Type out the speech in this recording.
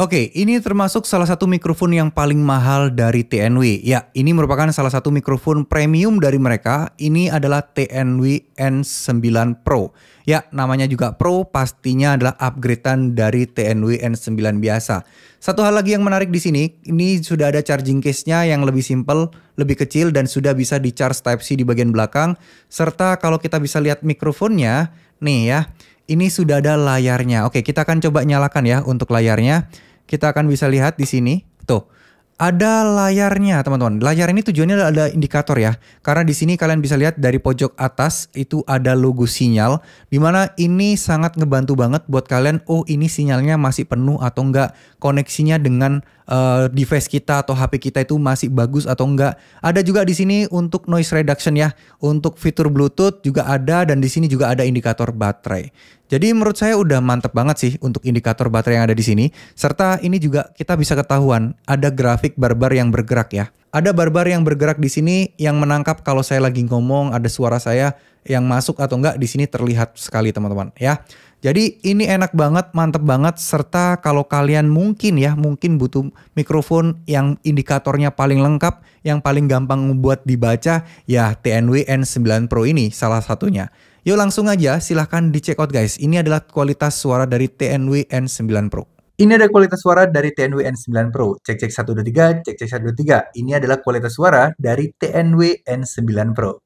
Oke, ini termasuk salah satu mikrofon yang paling mahal dari TNW. Ya, ini merupakan salah satu mikrofon premium dari mereka. Ini adalah TNW N9 Pro. Ya, namanya juga Pro, pastinya adalah upgradean dari TNW N9 biasa. Satu hal lagi yang menarik di sini, ini sudah ada charging case-nya yang lebih simple, lebih kecil dan sudah bisa di charge Type-C di bagian belakang. Serta kalau kita bisa lihat mikrofonnya, nih ya, ini sudah ada layarnya. Oke, kita akan coba nyalakan ya untuk layarnya kita akan bisa lihat di sini. Tuh, ada layarnya, teman-teman. Layar ini tujuannya ada indikator ya. Karena di sini kalian bisa lihat dari pojok atas itu ada logo sinyal dimana ini sangat ngebantu banget buat kalian oh ini sinyalnya masih penuh atau enggak koneksinya dengan uh, device kita atau HP kita itu masih bagus atau enggak. Ada juga di sini untuk noise reduction ya, untuk fitur Bluetooth juga ada dan di sini juga ada indikator baterai. Jadi menurut saya udah mantep banget sih untuk indikator baterai yang ada di sini. Serta ini juga kita bisa ketahuan ada grafik barbar yang bergerak ya. Ada barbar yang bergerak di sini yang menangkap kalau saya lagi ngomong, ada suara saya yang masuk atau enggak di sini terlihat sekali teman-teman ya. Jadi ini enak banget, mantep banget, serta kalau kalian mungkin ya, mungkin butuh mikrofon yang indikatornya paling lengkap, yang paling gampang buat dibaca, ya TNW N9 Pro ini salah satunya. Yuk langsung aja silahkan dicek out guys, ini adalah kualitas suara dari TNW N9 Pro. Ini ada kualitas suara dari TNW N9 Pro. Cek cek 123, cek cek 123. Ini adalah kualitas suara dari TNW N9 Pro.